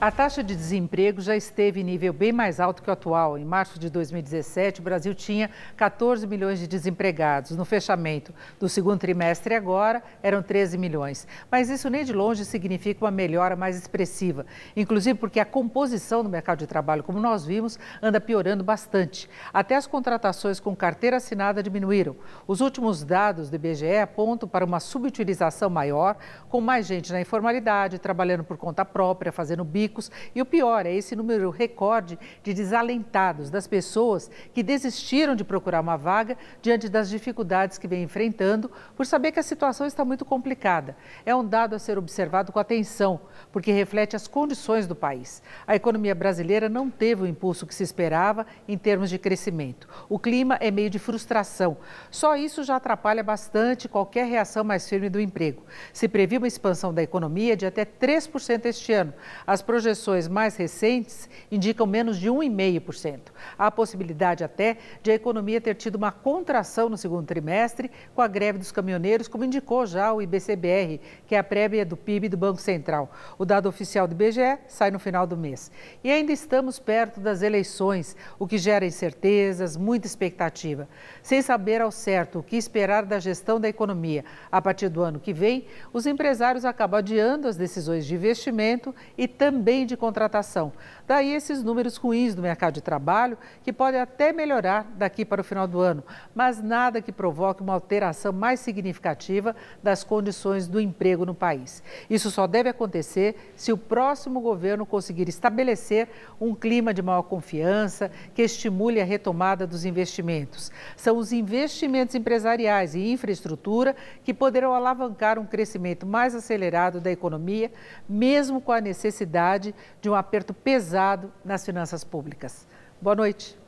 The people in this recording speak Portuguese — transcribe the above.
A taxa de desemprego já esteve em nível bem mais alto que o atual. Em março de 2017, o Brasil tinha 14 milhões de desempregados. No fechamento do segundo trimestre, agora, eram 13 milhões. Mas isso nem de longe significa uma melhora mais expressiva. Inclusive porque a composição do mercado de trabalho, como nós vimos, anda piorando bastante. Até as contratações com carteira assinada diminuíram. Os últimos dados do IBGE apontam para uma subutilização maior, com mais gente na informalidade, trabalhando por conta própria, fazendo bico ricos e o pior é esse número recorde de desalentados, das pessoas que desistiram de procurar uma vaga diante das dificuldades que vem enfrentando por saber que a situação está muito complicada. É um dado a ser observado com atenção, porque reflete as condições do país. A economia brasileira não teve o impulso que se esperava em termos de crescimento. O clima é meio de frustração. Só isso já atrapalha bastante qualquer reação mais firme do emprego. Se previu uma expansão da economia de até 3% este ano. As projeções mais recentes indicam menos de 1,5%. Há possibilidade até de a economia ter tido uma contração no segundo trimestre com a greve dos caminhoneiros, como indicou já o IBCBR, que é a prévia do PIB do Banco Central. O dado oficial do IBGE sai no final do mês. E ainda estamos perto das eleições, o que gera incertezas, muita expectativa. Sem saber ao certo o que esperar da gestão da economia a partir do ano que vem, os empresários acabam adiando as decisões de investimento e também também de contratação. Daí esses números ruins do mercado de trabalho, que podem até melhorar daqui para o final do ano, mas nada que provoque uma alteração mais significativa das condições do emprego no país. Isso só deve acontecer se o próximo governo conseguir estabelecer um clima de maior confiança que estimule a retomada dos investimentos. São os investimentos empresariais e infraestrutura que poderão alavancar um crescimento mais acelerado da economia, mesmo com a necessidade possibilidade de um aperto pesado nas finanças públicas. Boa noite.